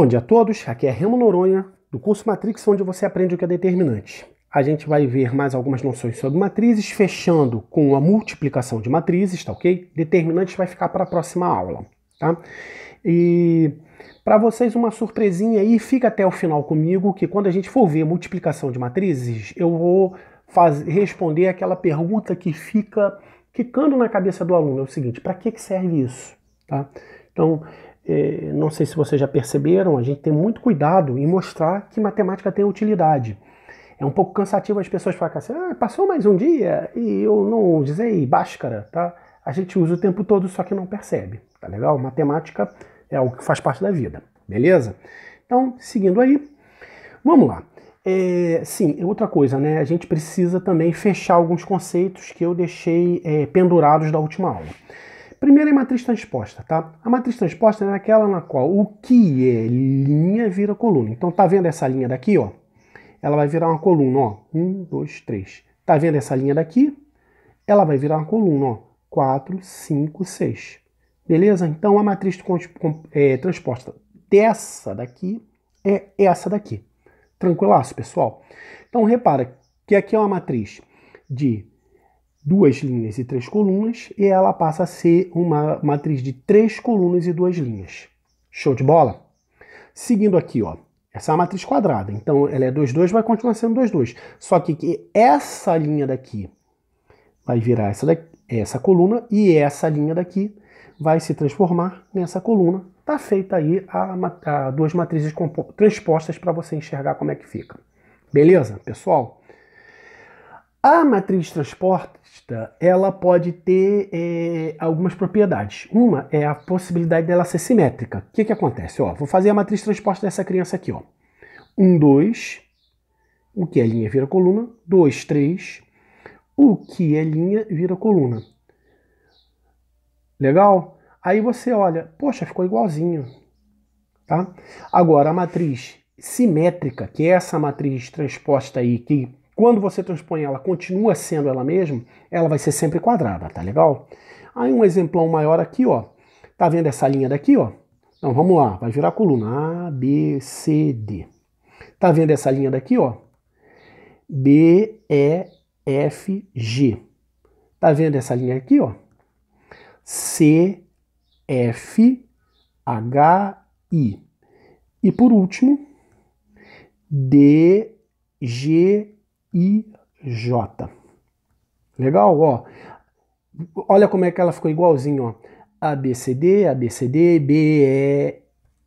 Bom dia a todos, aqui é Remo Noronha, do curso Matrix, onde você aprende o que é determinante. A gente vai ver mais algumas noções sobre matrizes, fechando com a multiplicação de matrizes, tá ok? Determinante vai ficar para a próxima aula, tá? E para vocês uma surpresinha aí, fica até o final comigo, que quando a gente for ver multiplicação de matrizes, eu vou responder aquela pergunta que fica quicando na cabeça do aluno. É o seguinte, para que, que serve isso? Tá? Então, é, não sei se vocês já perceberam, a gente tem muito cuidado em mostrar que matemática tem utilidade. É um pouco cansativo as pessoas falarem assim, ah, passou mais um dia e eu não usei báscara, tá? A gente usa o tempo todo, só que não percebe, tá legal? Matemática é algo que faz parte da vida, beleza? Então, seguindo aí, vamos lá. É, sim, outra coisa, né? A gente precisa também fechar alguns conceitos que eu deixei é, pendurados da última aula. Primeiro é a matriz transposta, tá? A matriz transposta é aquela na qual o que é linha vira coluna. Então tá vendo essa linha daqui, ó? Ela vai virar uma coluna, ó. Um, dois, três. Tá vendo essa linha daqui? Ela vai virar uma coluna, ó. Quatro, cinco, seis. Beleza? Então a matriz é, transposta dessa daqui é essa daqui. Tranquilaço, pessoal? Então repara que aqui é uma matriz de duas linhas e três colunas, e ela passa a ser uma matriz de três colunas e duas linhas. Show de bola? Seguindo aqui, ó, essa é a matriz quadrada, então ela é 2, 2, vai continuar sendo 2, 2. Só que essa linha daqui vai virar essa, daqui, essa coluna e essa linha daqui vai se transformar nessa coluna. Tá feita aí a, a duas matrizes transpostas para você enxergar como é que fica. Beleza, pessoal? A matriz transportista ela pode ter é, algumas propriedades. Uma é a possibilidade dela ser simétrica. O que, que acontece? Ó, vou fazer a matriz transposta dessa criança aqui. Ó. 1, 2, o que é linha vira coluna. 2, 3, o que é linha vira coluna. Legal? Aí você olha, poxa, ficou igualzinho. Tá? Agora, a matriz simétrica, que é essa matriz transposta aí que quando você transpõe ela, continua sendo ela mesma, ela vai ser sempre quadrada, tá legal? Aí um exemplão maior aqui, ó. Tá vendo essa linha daqui, ó? Então vamos lá, vai virar coluna A, B, C, D. Tá vendo essa linha daqui, ó? B, E, F, G. Tá vendo essa linha aqui, ó? C, F, H, I. E por último, D, G, IJ. Legal? Ó, olha como é que ela ficou igualzinho, ó. ABCD, ABCD, BEFG,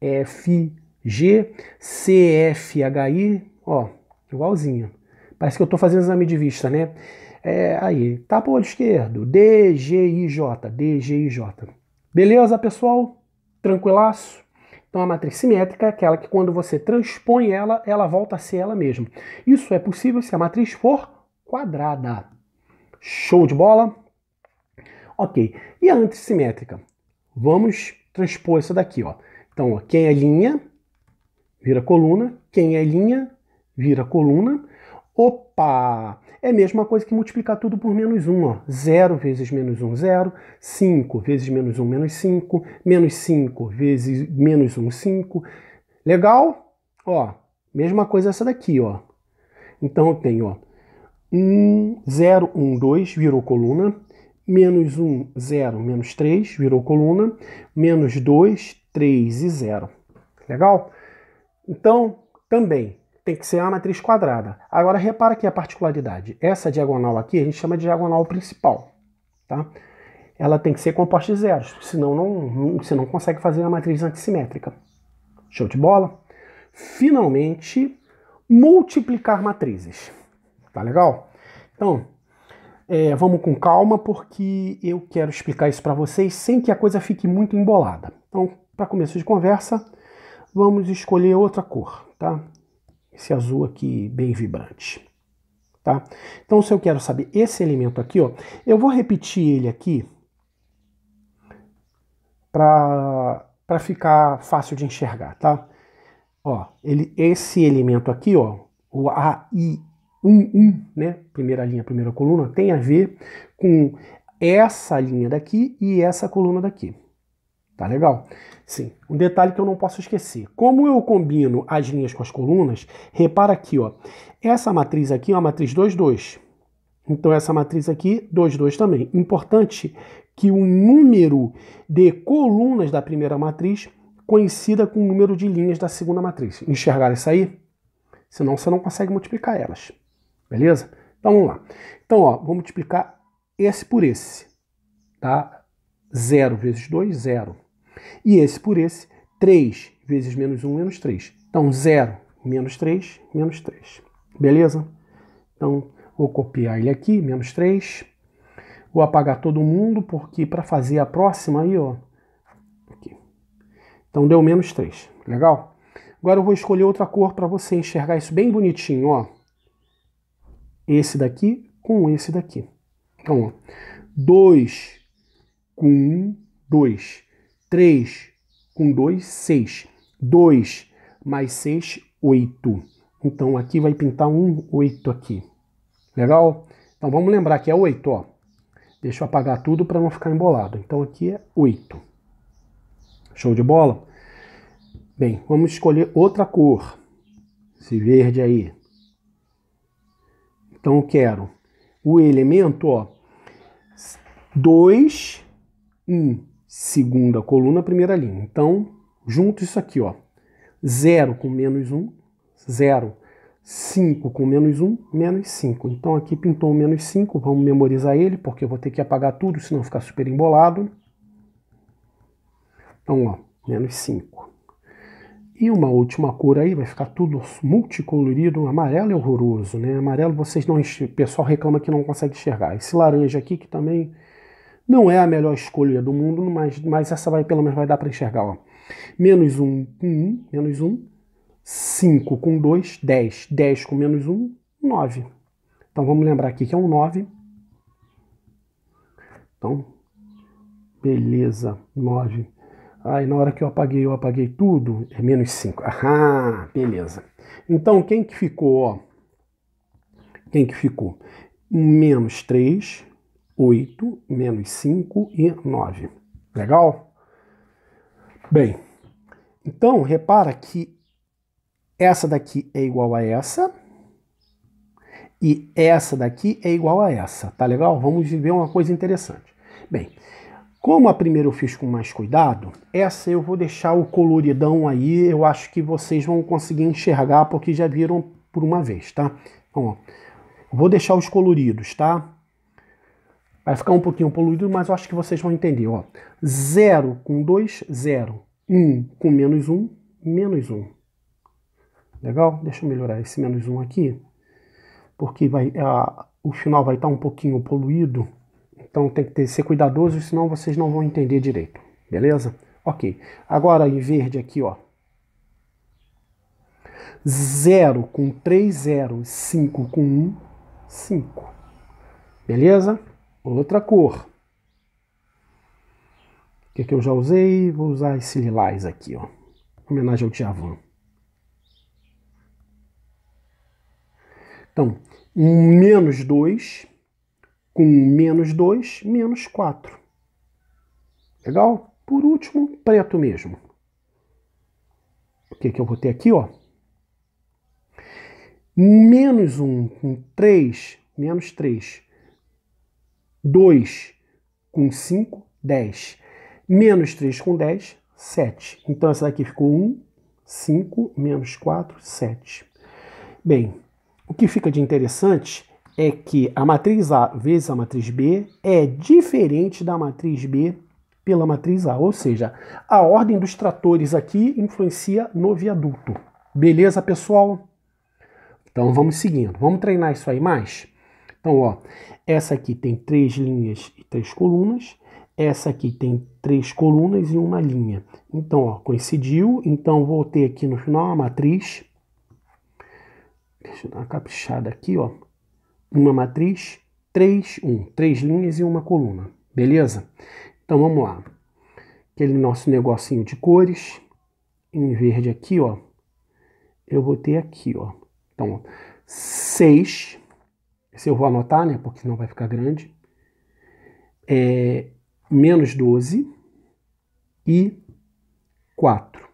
F, G, C, F, H, I, ó, igualzinho. Parece que eu estou fazendo exame de vista, né? É, aí, tá o olho esquerdo, D, G, I, J, D, G, I, J. Beleza, pessoal? Tranquilaço? Então, a matriz simétrica é aquela que, quando você transpõe ela, ela volta a ser ela mesma. Isso é possível se a matriz for quadrada. Show de bola? Ok. E a antissimétrica? Vamos transpor isso daqui. Ó. Então, ó, quem é linha, vira coluna. Quem é linha, vira coluna. Opa! É a mesma coisa que multiplicar tudo por menos 1. 0 vezes menos 1, 0. 5 vezes menos 1, menos 5. Menos 5 vezes menos 1, 5. Legal? Ó, mesma coisa essa daqui, ó. Então eu tenho, 1, 0, 1, 2, virou coluna. Menos 1, 0, menos 3, virou coluna. Menos 2, 3 e 0. Legal? Então, também, tem que ser uma matriz quadrada. Agora repara aqui a particularidade. Essa diagonal aqui a gente chama de diagonal principal. Tá? Ela tem que ser composta de zeros, senão não, você não consegue fazer a matriz antissimétrica. Show de bola? Finalmente, multiplicar matrizes. Tá legal? Então, é, vamos com calma, porque eu quero explicar isso para vocês sem que a coisa fique muito embolada. Então, para começo de conversa, vamos escolher outra cor, tá? Esse azul aqui bem vibrante. Tá? Então, se eu quero saber esse elemento aqui, ó, eu vou repetir ele aqui para ficar fácil de enxergar, tá? Ó, ele, esse elemento aqui, ó, o AI11, né? Primeira linha, primeira coluna, tem a ver com essa linha daqui e essa coluna daqui. Tá legal? Sim. Um detalhe que eu não posso esquecer. Como eu combino as linhas com as colunas, repara aqui, ó. Essa matriz aqui é uma matriz 2, 2. Então essa matriz aqui, 2, 2 também. Importante que o número de colunas da primeira matriz coincida com o número de linhas da segunda matriz. Enxergaram isso aí? Senão você não consegue multiplicar elas. Beleza? Então vamos lá. Então, ó, vamos multiplicar esse por esse. Tá? 0 vezes 2, 0. E esse por esse, 3 vezes menos 1, menos 3. Então, 0, menos 3, menos 3. Beleza? Então, vou copiar ele aqui, menos 3. Vou apagar todo mundo, porque para fazer a próxima aí, ó. Aqui. Então, deu menos 3. Legal? Agora eu vou escolher outra cor para você enxergar isso bem bonitinho, ó. Esse daqui com esse daqui. Então, 2 com 1, 2 3 com 2, 6. 2 mais 6, 8. Então aqui vai pintar um 8 aqui. Legal? Então vamos lembrar que é 8, ó. Deixa eu apagar tudo para não ficar embolado. Então aqui é 8. Show de bola? Bem, vamos escolher outra cor. Esse verde aí. Então eu quero o elemento, ó. 2, 1 segunda coluna, primeira linha. Então, junto isso aqui, ó. 0 com menos 1, 0. 5 com menos 1, menos 5. Então aqui pintou o menos 5, vamos memorizar ele, porque eu vou ter que apagar tudo, senão ficar super embolado. Então, ó, menos 5. E uma última cor aí, vai ficar tudo multicolorido, amarelo é horroroso, né? Amarelo vocês não, o pessoal reclama que não consegue enxergar. Esse laranja aqui que também não é a melhor escolha do mundo, mas, mas essa vai pelo menos vai dar para enxergar. Ó. Menos 1 com 1, menos 1. 5 com 2, 10. 10 com menos 1, 9. Então vamos lembrar aqui que é um 9. Então, beleza, 9. Aí na hora que eu apaguei, eu apaguei tudo, é menos 5. Ah, beleza. Então quem que ficou, ó? Quem que ficou? Menos 3, 8, menos 5 e 9. Legal? Bem, então repara que essa daqui é igual a essa e essa daqui é igual a essa, tá legal? Vamos ver uma coisa interessante. Bem, como a primeira eu fiz com mais cuidado, essa eu vou deixar o coloridão aí, eu acho que vocês vão conseguir enxergar porque já viram por uma vez, tá? Então, vou deixar os coloridos, tá? Vai ficar um pouquinho poluído, mas eu acho que vocês vão entender. 0 com 2, 0. 1 com menos 1, menos 1. Legal? Deixa eu melhorar esse menos 1 aqui, porque vai, a, o final vai estar tá um pouquinho poluído. Então tem que ter, ser cuidadoso, senão vocês não vão entender direito. Beleza? Ok. Agora em verde aqui, ó. 0 com 3, 0, 5 com 1, 5. Beleza? outra cor. O que, é que eu já usei? Vou usar esse lilás aqui, ó. Homenagem ao Tiavan. Então, menos 2 com menos 2, menos 4. Legal? Por último, preto mesmo. O que, é que eu botei aqui, ó? Menos 1 um, com 3, menos 3 2 com 5, 10. Menos 3 com 10, 7. Então essa daqui ficou 1, 5, menos 4, 7. Bem, o que fica de interessante é que a matriz A vezes a matriz B é diferente da matriz B pela matriz A, ou seja, a ordem dos tratores aqui influencia no viaduto. Beleza, pessoal? Então vamos seguindo. Vamos treinar isso aí mais? Então, ó, essa aqui tem três linhas e três colunas, essa aqui tem três colunas e uma linha. Então, ó, coincidiu, então vou ter aqui no final uma matriz. Deixa eu dar uma caprichada aqui, ó. Uma matriz três um três linhas e uma coluna, beleza? Então vamos lá. Aquele nosso negocinho de cores, em verde aqui, ó. Eu vou ter aqui, ó. Então, seis. 6 se eu vou anotar, né, porque não vai ficar grande, é menos 12 e 4.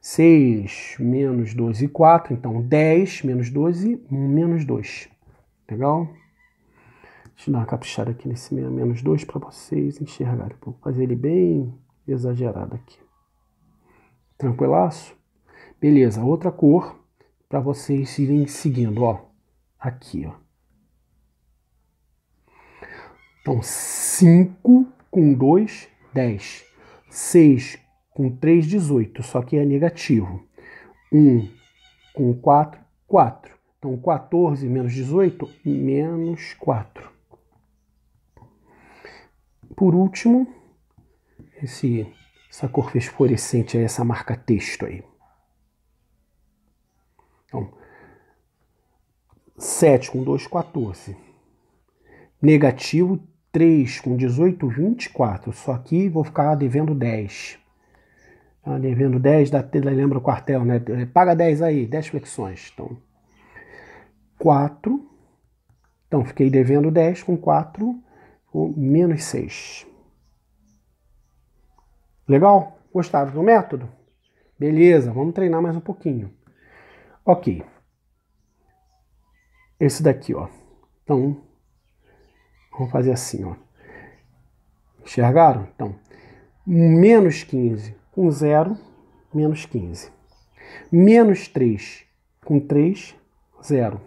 6 menos 12 e 4, então 10 menos 12, menos 2. Legal? Deixa eu dar uma caprichada aqui nesse menos 2 para vocês enxergarem. Vou fazer ele bem exagerado aqui. Tranquilaço? Beleza, outra cor para vocês irem seguindo, ó. Aqui, ó. Então, 5 com 2, 10. 6 com 3, 18, só que é negativo. 1 com 4, 4. Então, 14 menos 18, menos 4. Por último, esse, essa cor fosforescente é essa marca texto aí. Então, 7 com 2, 14. Negativo 3 com 18, 24. Só que vou ficar devendo 10. Então, ah, devendo 10, dá, lembra o quartel, né? É, paga 10 aí, 10 flexões. Então, 4. Então, fiquei devendo 10 com 4, com menos 6. Legal? Gostaram do método? Beleza, vamos treinar mais um pouquinho. Ok. Esse daqui, ó. Então, Vamos fazer assim, ó. Enxergaram? Então, menos 15 com 0, menos 15. Menos 3 com 3, 0.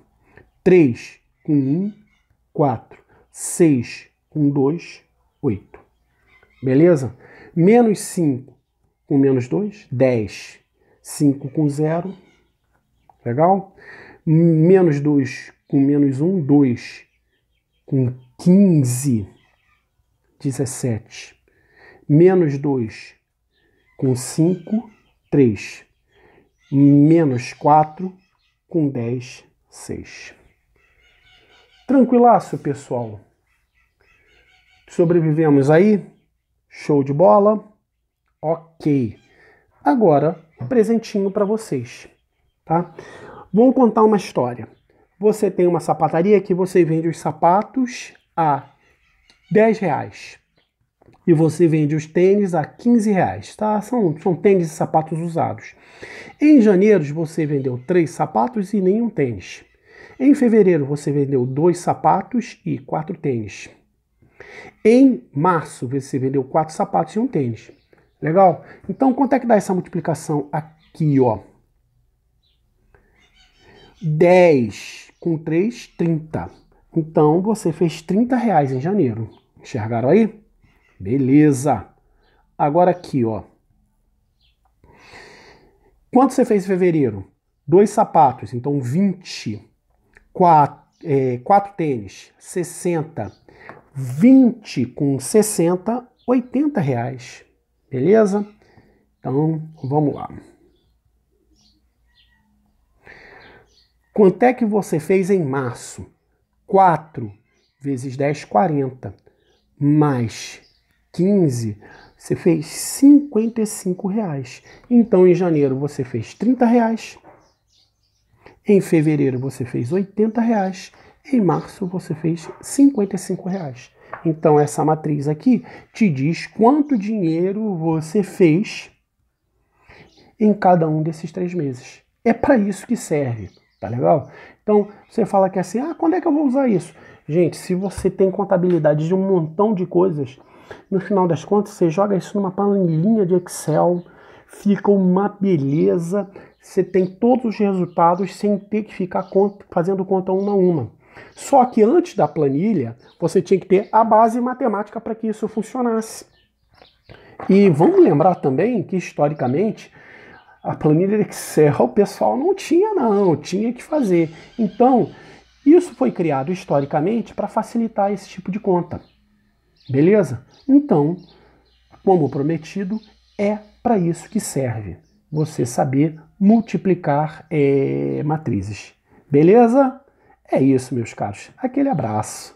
3 com 1, 4. 6 com 2, 8. Beleza? Menos 5 com menos 2, 10. 5 com 0, legal? Menos 2 com menos 1, 2. Com 3. 15, 17. Menos 2 com 5, 3. Menos 4 com 10, 6. Tranquilaço, pessoal. Sobrevivemos aí? Show de bola? Ok. Agora, presentinho para vocês, tá? Vamos contar uma história. Você tem uma sapataria que você vende os sapatos a 10 reais e você vende os tênis a 15 reais, tá? São, são tênis e sapatos usados. Em janeiro você vendeu três sapatos e nenhum tênis. Em fevereiro você vendeu dois sapatos e quatro tênis. Em março você vendeu quatro sapatos e um tênis. Legal? Então quanto é que dá essa multiplicação aqui, ó? 10 com 3, 30. Então você fez 30 reais em janeiro. Enxergaram aí? Beleza. Agora aqui, ó. Quanto você fez em fevereiro? Dois sapatos, então 20. Quatro, é, quatro tênis, 60. 20 com 60, 80 reais. Beleza? Então, vamos lá. Quanto é que você fez em março? 4 vezes 10, 40. Mais 15, você fez 55 reais. Então, em janeiro você fez 30 reais. Em fevereiro você fez 80 reais. Em março você fez 55 reais. Então, essa matriz aqui te diz quanto dinheiro você fez em cada um desses três meses. É para isso que serve. Tá legal? Então, você fala que é assim, ah, quando é que eu vou usar isso? Gente, se você tem contabilidade de um montão de coisas, no final das contas, você joga isso numa planilhinha de Excel, fica uma beleza, você tem todos os resultados sem ter que ficar conta, fazendo conta uma a uma. Só que antes da planilha, você tinha que ter a base matemática para que isso funcionasse. E vamos lembrar também que, historicamente, a planilha Excel o pessoal não tinha, não, tinha que fazer. Então, isso foi criado historicamente para facilitar esse tipo de conta. Beleza? Então, como prometido, é para isso que serve você saber multiplicar é, matrizes. Beleza? É isso, meus caros. Aquele abraço.